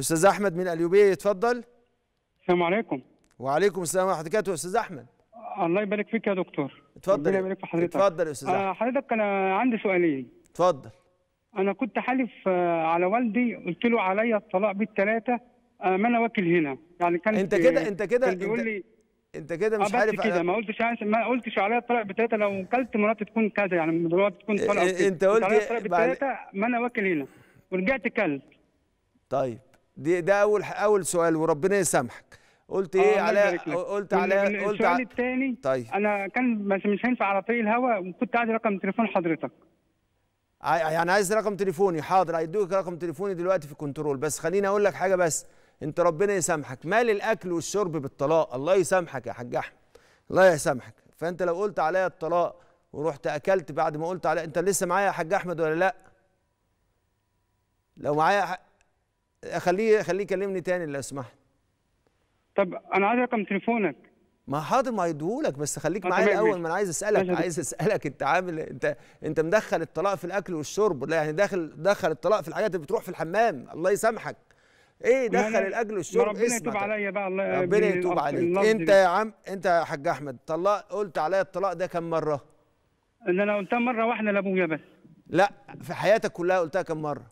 استاذ احمد من اليوبيه يتفضل السلام عليكم وعليكم السلام ورحمه الله وبركاته استاذ احمد الله يبارك فيك يا دكتور اتفضل ربنا يبارك في حضرتك اتفضل يا استاذ احمد آه، حضرتك انا عندي سؤالين اتفضل انا كنت حالف آه، على والدي قلت له عليا الطلاق بالثلاثه آه، ما انا واكل هنا يعني كان انت كده انت كده بيقول لي انت كده مش عارف كده ما قلتش ما قلتش عليا الطلاق بثلاثه لو كلت مراتي تكون كذا يعني مراتي تكون طلاق انت قلت عليا الطلاق بثلاثه ما انا واكل هنا ورجعت كلت طيب دي ده اول اول سؤال وربنا يسامحك قلت ايه آه، على قلت على قلت السؤال الثاني طيب انا كان مش هينفع على طريق الهواء وكنت عايز رقم تليفون حضرتك يعني عايز رقم تليفوني حاضر هيدوك رقم تليفوني دلوقتي في الكنترول بس خليني اقول لك حاجه بس انت ربنا يسامحك مال الاكل والشرب بالطلاق الله يسامحك يا حاج احمد الله يسامحك فانت لو قلت عليا الطلاق ورحت اكلت بعد ما قلت عليا انت لسه معايا يا حاج احمد ولا لا لو معايا خليه خليه يكلمني تاني لو سمحت طب انا عايز رقم تليفونك ما حاضر ما هيديهولك بس خليك آه، معايا الاول ما انا عايز اسالك عايز اسالك انت عامل إيه؟ انت انت مدخل الطلاق في الاكل والشرب لا يعني داخل دخل الطلاق في الحاجات اللي بتروح في الحمام الله يسامحك ايه دخل الاكل والشرب ربنا يتوب عليا بقى الله ربنا يتوب عليك انت يا عم انت يا حاج احمد طلاق قلت عليا الطلاق ده كم مره؟ ان انا قلتها مره واحده لابويا بس لا في حياتك كلها قلتها كم مره؟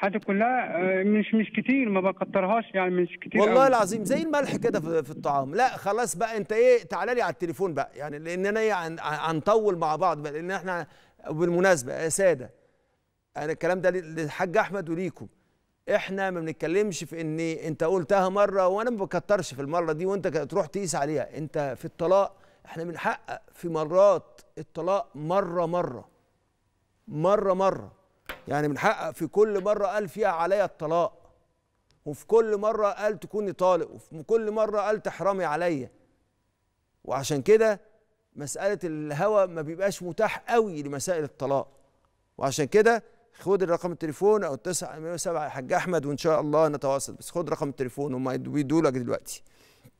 حتى كلها آه، مش مش كتير ما بكترهاش يعني مش كتير والله أو... العظيم زي الملح كده في الطعام لا خلاص بقى انت ايه تعال لي على التليفون بقى يعني لان انا ايه هنطول مع بعض بقى لان احنا بالمناسبه يا ساده انا الكلام ده للحاج احمد وليكم احنا ما بنتكلمش في ان انت قلتها مره وانا ما بكترش في المره دي وانت تروح تقيس عليها انت في الطلاق احنا بنحقق في مرات الطلاق مره مره مره مره, مرة يعني من حقك في كل مرة قال فيها عليا الطلاق وفي كل مرة قال تكوني طالق وفي كل مرة قال تحرمي عليا وعشان كده مسألة الهوى ما بيبقاش متاح قوي لمسائل الطلاق وعشان كده خد الرقم التليفون او 907 يا حاج احمد وان شاء الله نتواصل بس خد رقم التليفون هم بيدوا لك دلوقتي